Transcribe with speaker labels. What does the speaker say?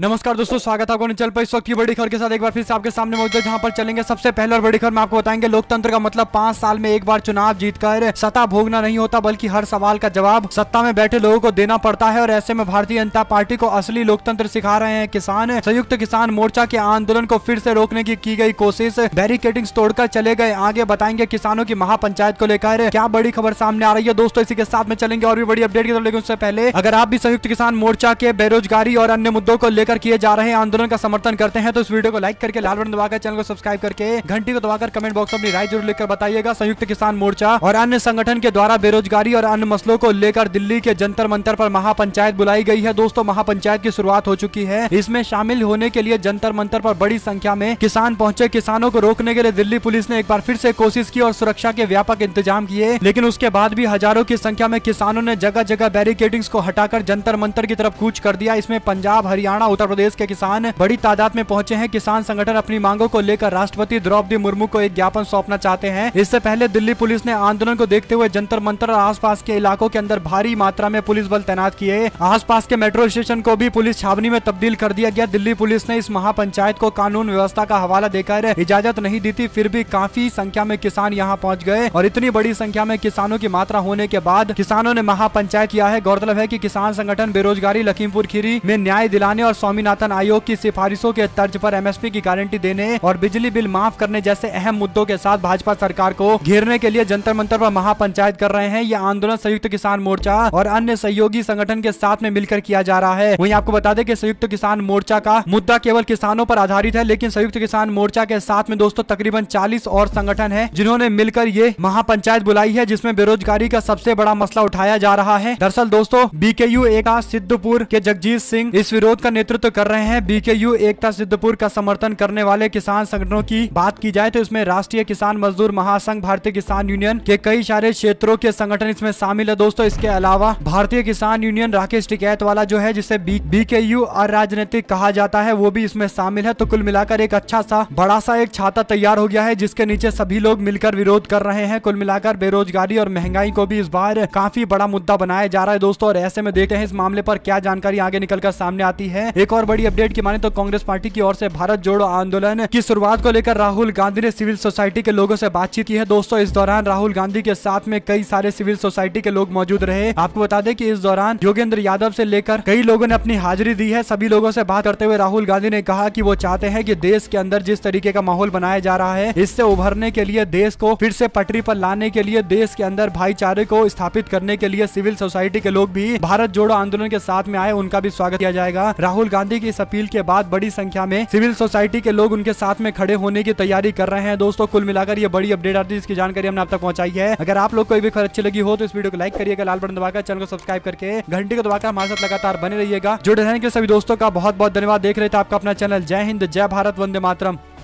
Speaker 1: नमस्कार दोस्तों स्वागत है आपको चल पर इस वक्त की बड़ी खबर के साथ एक बार फिर से आपके सामने मौजूद है जहां पर चलेंगे सबसे पहले और बड़ी खबर में आपको बताएंगे लोकतंत्र का मतलब पांच साल में एक बार चुनाव जीतकर सत्ता भोगना नहीं होता बल्कि हर सवाल का जवाब सत्ता में बैठे लोगों को देना पड़ता है और ऐसे में भारतीय जनता पार्टी को असली लोकतंत्र सिखा रहे हैं किसान संयुक्त किसान मोर्चा के आंदोलन को फिर से रोकने की की गई कोशिश बैरिकेडिंग तोड़कर चले गए आगे बताएंगे किसानों की महापंचायत को लेकर क्या बड़ी खबर सामने आ रही है दोस्तों इसी के साथ में चलेंगे और भी बड़ी अपडेट की तरफ लेकिन उससे पहले अगर आप भी संयुक्त किसान मोर्चा के बेरोजगारी और अन्य मुद्दों को लेकर लेकर किए जा रहे आंदोलन का समर्थन करते हैं तो इस वीडियो को लाइक करके लाल बटन दबाकर चैनल को सब्सक्राइब करके घंटी को दबाकर कमेंट बॉक्स में अपनी राय जरूर लेकर बताइएगा संयुक्त किसान मोर्चा और अन्य संगठन के द्वारा बेरोजगारी और अन्य मसलों को लेकर दिल्ली के जंतर मंत्र आरोप महापंचायत बुलाई गई है दोस्तों महापंचायत की शुरुआत हो चुकी है इसमें शामिल होने के लिए जंतर मंत्र आरोप बड़ी संख्या में किसान पहुंचे किसानों को रोकने के लिए दिल्ली पुलिस ने एक बार फिर ऐसी कोशिश की और सुरक्षा के व्यापक इंतजाम किए लेकिन उसके बाद भी हजारों की संख्या में किसानों ने जगह जगह बैरिकेडिंग को हटाकर जंतर मंत्र की तरफ कूच कर दिया इसमें पंजाब हरियाणा उत्तर प्रदेश के किसान बड़ी तादाद में पहुंचे हैं किसान संगठन अपनी मांगों को लेकर राष्ट्रपति द्रौपदी मुर्मू को एक ज्ञापन सौंपना चाहते हैं इससे पहले दिल्ली पुलिस ने आंदोलन को देखते हुए जंतर मंत्र और आसपास के इलाकों के अंदर भारी मात्रा में पुलिस बल तैनात किए आसपास के मेट्रो स्टेशन को भी पुलिस छावनी में तब्दील कर दिया गया दिल्ली पुलिस ने इस महापंचायत को कानून व्यवस्था का हवाला देकर इजाजत नहीं दी थी फिर भी काफी संख्या में किसान यहाँ पहुँच गए और इतनी बड़ी संख्या में किसानों की मात्रा होने के बाद किसानों ने महापंचायत किया है गौरतलब है की किसान संगठन बेरोजगारी लखीमपुर खीरी में न्याय दिलाने और स्वामीनाथन आयोग की सिफारिशों के तर्ज पर एमएसपी की गारंटी देने और बिजली बिल माफ करने जैसे अहम मुद्दों के साथ भाजपा सरकार को घेरने के लिए जंतर मंतर पर महापंचायत कर रहे हैं यह आंदोलन संयुक्त किसान मोर्चा और अन्य सहयोगी संगठन के साथ में मिलकर किया जा रहा है वही आपको बता दें की संयुक्त किसान मोर्चा का मुद्दा केवल किसानों पर आधारित है लेकिन संयुक्त किसान मोर्चा के साथ में दोस्तों तकरीबन चालीस और संगठन है जिन्होंने मिलकर ये महापंचायत बुलाई है जिसमे बेरोजगारी का सबसे बड़ा मसला उठाया जा रहा है दरअसल दोस्तों बीके यू एका सिद्धपुर के जगजीत सिंह इस विरोध का नेतृत्व नेतृत्व कर रहे हैं बीकेयू एकता सिद्धपुर का समर्थन करने वाले किसान संगठनों की बात की जाए तो इसमें राष्ट्रीय किसान मजदूर महासंघ भारतीय किसान यूनियन के कई सारे क्षेत्रों के संगठन इसमें शामिल है दोस्तों इसके अलावा भारतीय किसान यूनियन राकेश टिकैत वाला जो है जिसे बीके यू अराजनीतिक कहा जाता है वो भी इसमें शामिल है तो कुल मिलाकर एक अच्छा सा बड़ा सा एक छाता तैयार हो गया है जिसके नीचे सभी लोग मिलकर विरोध कर रहे हैं कुल मिलाकर बेरोजगारी और महंगाई को भी इस बार काफी बड़ा मुद्दा बनाया जा रहा है दोस्तों और ऐसे में देखते हैं इस मामले पर क्या जानकारी आगे निकलकर सामने आती है एक और बड़ी अपडेट की माने तो कांग्रेस पार्टी की ओर से भारत जोड़ो आंदोलन की शुरुआत को लेकर राहुल गांधी ने सिविल सोसाइटी के लोगों से बातचीत की है दोस्तों इस दौरान राहुल गांधी के साथ में कई सारे सिविल सोसाइटी के लोग मौजूद रहे आपको बता दें कि इस दौरान योगेंद्र यादव से लेकर कई लोगों ने अपनी हाजिरी दी है सभी लोगों से बात करते हुए राहुल गांधी ने कहा की वो चाहते है की देश के अंदर जिस तरीके का माहौल बनाया जा रहा है इससे उभरने के लिए देश को फिर से पटरी पर लाने के लिए देश के अंदर भाईचारे को स्थापित करने के लिए सिविल सोसाइटी के लोग भी भारत जोड़ो आंदोलन के साथ में आए उनका भी स्वागत किया जाएगा राहुल राहुल गांधी की इस अपील के बाद बड़ी संख्या में सिविल सोसाइटी के लोग उनके साथ में खड़े होने की तैयारी कर रहे हैं दोस्तों कुल मिलाकर ये बड़ी अपडेट आती है जिसकी जानकारी हमने आप तक पहुंचाई है अगर आप लोग कोई भी खबर अच्छी लगी हो तो इस वीडियो को लाइक करिएगा लाल बटन दबाकर चैनल को सब्सक्राइब करके घंटी को दबाकर हमारे साथ लगातार बने रहिएगा जुड़े रहने के सभी दोस्तों का बहुत बहुत धन्यवाद देख रहे थे आपका अपना चैनल जय हिंद जय भारत वंदे मातरम